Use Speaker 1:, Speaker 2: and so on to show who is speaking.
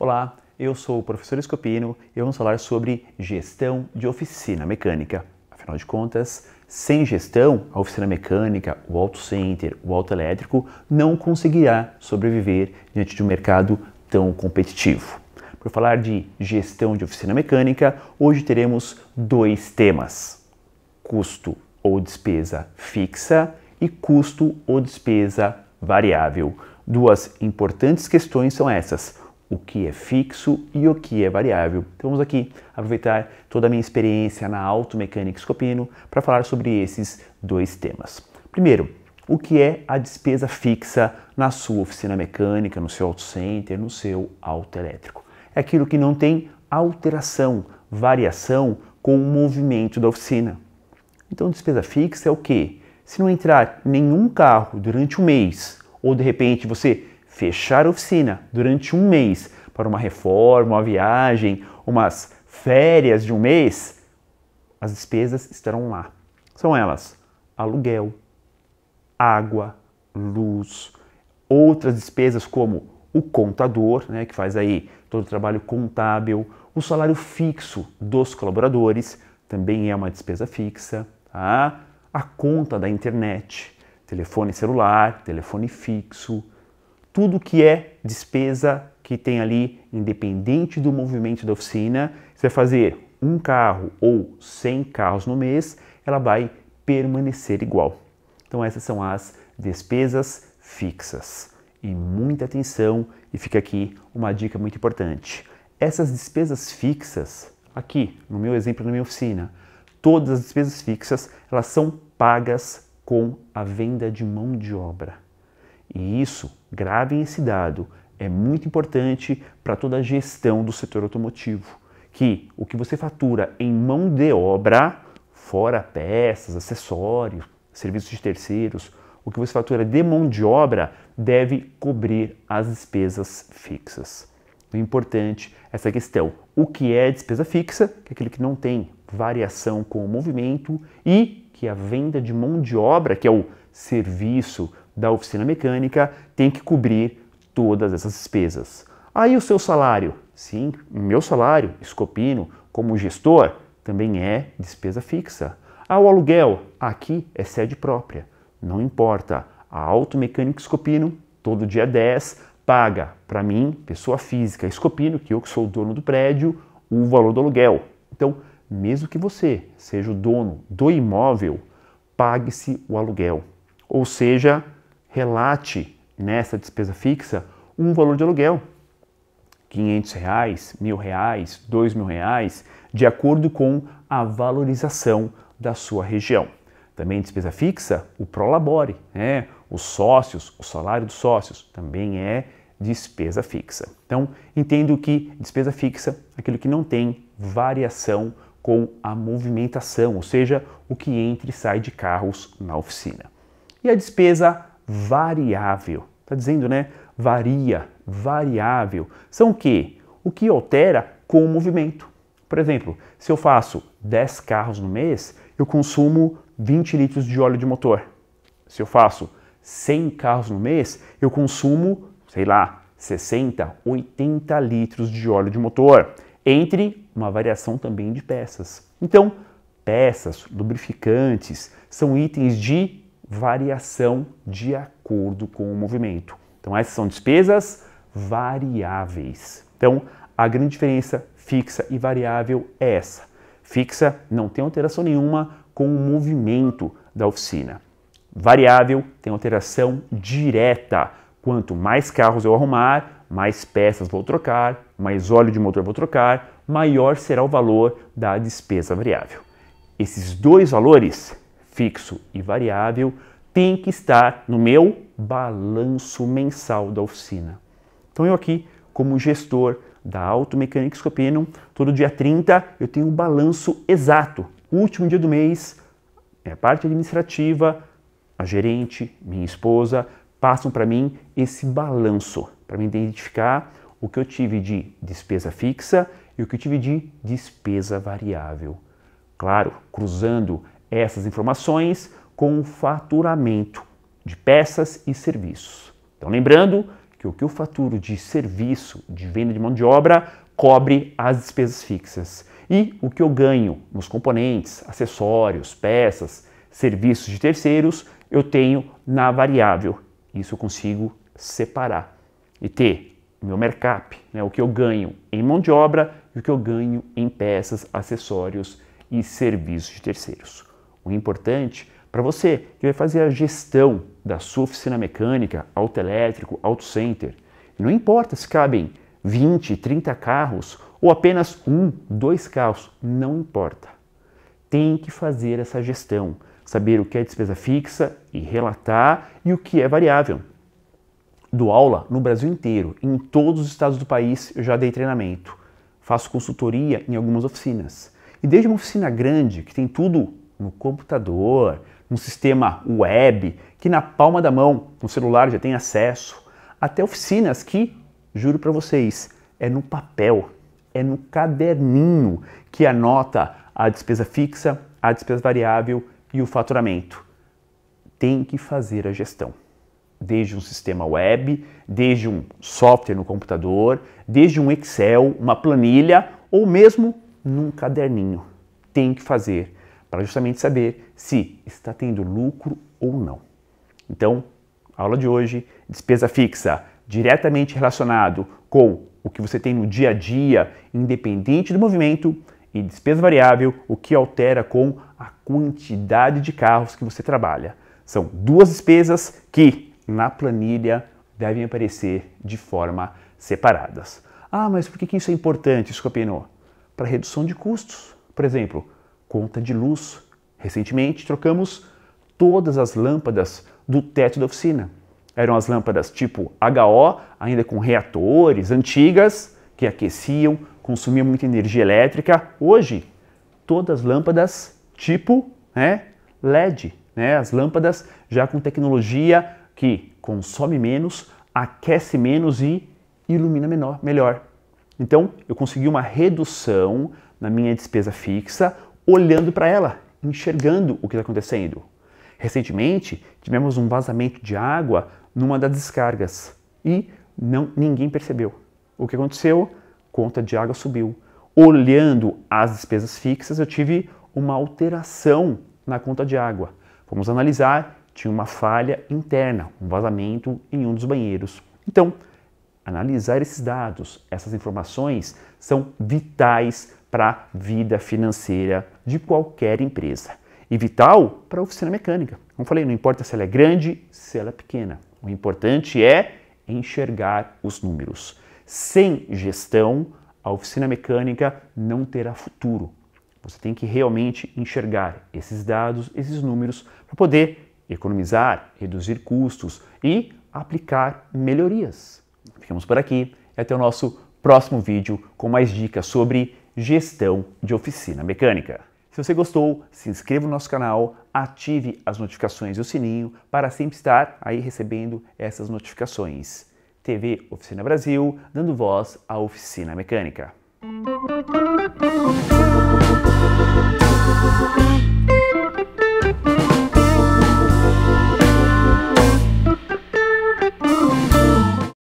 Speaker 1: Olá, eu sou o professor Escopino e vamos falar sobre gestão de oficina mecânica. Afinal de contas, sem gestão, a oficina mecânica, o auto center, o auto elétrico não conseguirá sobreviver diante de um mercado tão competitivo. Por falar de gestão de oficina mecânica, hoje teremos dois temas: custo ou despesa fixa e custo ou despesa variável. Duas importantes questões são essas: o que é fixo e o que é variável. Então vamos aqui aproveitar toda a minha experiência na Auto automecânica Scopino para falar sobre esses dois temas. Primeiro, o que é a despesa fixa na sua oficina mecânica, no seu auto center, no seu auto elétrico. É aquilo que não tem alteração, variação com o movimento da oficina. Então despesa fixa é o que? Se não entrar nenhum carro durante um mês, ou de repente você fechar a oficina durante um mês para uma reforma, uma viagem, umas férias de um mês, as despesas estarão lá. São elas: aluguel, água, luz, outras despesas como o contador, né, que faz aí todo o trabalho contábil, o salário fixo dos colaboradores também é uma despesa fixa, tá? a conta da internet, telefone celular, telefone fixo, tudo que é despesa que tem ali, independente do movimento da oficina, você vai fazer um carro ou 100 carros no mês, ela vai permanecer igual. Então essas são as despesas fixas. E muita atenção e fica aqui uma dica muito importante. Essas despesas fixas, aqui no meu exemplo na minha oficina, todas as despesas fixas elas são pagas com a venda de mão de obra. E isso, gravem esse dado, é muito importante para toda a gestão do setor automotivo, que o que você fatura em mão de obra, fora peças, acessórios, serviços de terceiros, o que você fatura de mão de obra deve cobrir as despesas fixas. é importante essa questão, o que é despesa fixa, que é aquilo que não tem variação com o movimento e que a venda de mão de obra, que é o serviço da oficina mecânica, tem que cobrir todas essas despesas. Aí o seu salário? Sim, meu salário, Escopino, como gestor, também é despesa fixa. Ah, o aluguel? Aqui é sede própria. Não importa. A Automecânica Escopino, todo dia 10, paga para mim, pessoa física, Escopino, que eu que sou o dono do prédio, o valor do aluguel. Então, mesmo que você seja o dono do imóvel, pague-se o aluguel. Ou seja, relate nessa despesa fixa um valor de aluguel, 500 reais, mil reais, dois mil reais, de acordo com a valorização da sua região. Também despesa fixa, o prolabore, né? os sócios, o salário dos sócios, também é despesa fixa. Então, entendo que despesa fixa, aquilo que não tem variação com a movimentação, ou seja, o que entra e sai de carros na oficina. E a despesa variável, tá dizendo, né? Varia, variável. São o quê? O que altera com o movimento. Por exemplo, se eu faço 10 carros no mês, eu consumo 20 litros de óleo de motor. Se eu faço 100 carros no mês, eu consumo, sei lá, 60, 80 litros de óleo de motor, entre uma variação também de peças. Então, peças, lubrificantes são itens de variação de acordo com o movimento. Então, essas são despesas variáveis. Então, a grande diferença fixa e variável é essa. Fixa não tem alteração nenhuma com o movimento da oficina. Variável tem alteração direta. Quanto mais carros eu arrumar, mais peças vou trocar, mais óleo de motor vou trocar, maior será o valor da despesa variável. Esses dois valores, fixo e variável, têm que estar no meu balanço mensal da oficina. Então eu aqui, como gestor da Auto Mecânica Copinum, todo dia 30 eu tenho um balanço exato. Último dia do mês, é a parte administrativa, a gerente, minha esposa, passam para mim esse balanço, para me identificar o que eu tive de despesa fixa e o que eu tive de despesa variável. Claro, cruzando essas informações com o faturamento de peças e serviços. Então, lembrando que o que eu faturo de serviço, de venda de mão de obra, cobre as despesas fixas. E o que eu ganho nos componentes, acessórios, peças, serviços de terceiros, eu tenho na variável, isso eu consigo separar e ter meu mercap, né, o que eu ganho em mão de obra e o que eu ganho em peças, acessórios e serviços de terceiros. O importante para você que vai fazer a gestão da sua oficina mecânica, autoelétrico, auto center, não importa se cabem 20, 30 carros ou apenas um, dois carros, não importa. Tem que fazer essa gestão, saber o que é despesa fixa e relatar e o que é variável. Do aula no Brasil inteiro, em todos os estados do país eu já dei treinamento. Faço consultoria em algumas oficinas. E desde uma oficina grande, que tem tudo no computador, no sistema web, que na palma da mão, no celular já tem acesso, até oficinas que, juro para vocês, é no papel, é no caderninho que anota a despesa fixa, a despesa variável e o faturamento. Tem que fazer a gestão. Desde um sistema web, desde um software no computador, desde um Excel, uma planilha ou mesmo num caderninho. Tem que fazer para justamente saber se está tendo lucro ou não. Então, aula de hoje, despesa fixa, diretamente relacionado com o que você tem no dia a dia, independente do movimento, e despesa variável, o que altera com a quantidade de carros que você trabalha. São duas despesas que na planilha devem aparecer de forma separadas. Ah, mas por que isso é importante, Scopino? Para redução de custos. Por exemplo, conta de luz. Recentemente trocamos todas as lâmpadas do teto da oficina. Eram as lâmpadas tipo HO, ainda com reatores antigas, que aqueciam consumia muita energia elétrica. Hoje, todas lâmpadas tipo né, LED, né, as lâmpadas já com tecnologia que consome menos, aquece menos e ilumina menor, melhor. Então, eu consegui uma redução na minha despesa fixa olhando para ela, enxergando o que está acontecendo. Recentemente, tivemos um vazamento de água numa das descargas e não ninguém percebeu. O que aconteceu? conta de água subiu. Olhando as despesas fixas, eu tive uma alteração na conta de água. Vamos analisar, tinha uma falha interna, um vazamento em um dos banheiros. Então, analisar esses dados, essas informações são vitais para a vida financeira de qualquer empresa e vital para a oficina mecânica. Como falei, não importa se ela é grande, se ela é pequena. O importante é enxergar os números. Sem gestão, a oficina mecânica não terá futuro. Você tem que realmente enxergar esses dados, esses números, para poder economizar, reduzir custos e aplicar melhorias. Ficamos por aqui e até o nosso próximo vídeo com mais dicas sobre gestão de oficina mecânica. Se você gostou, se inscreva no nosso canal, ative as notificações e o sininho para sempre estar aí recebendo essas notificações. TV Oficina Brasil, dando voz à oficina mecânica.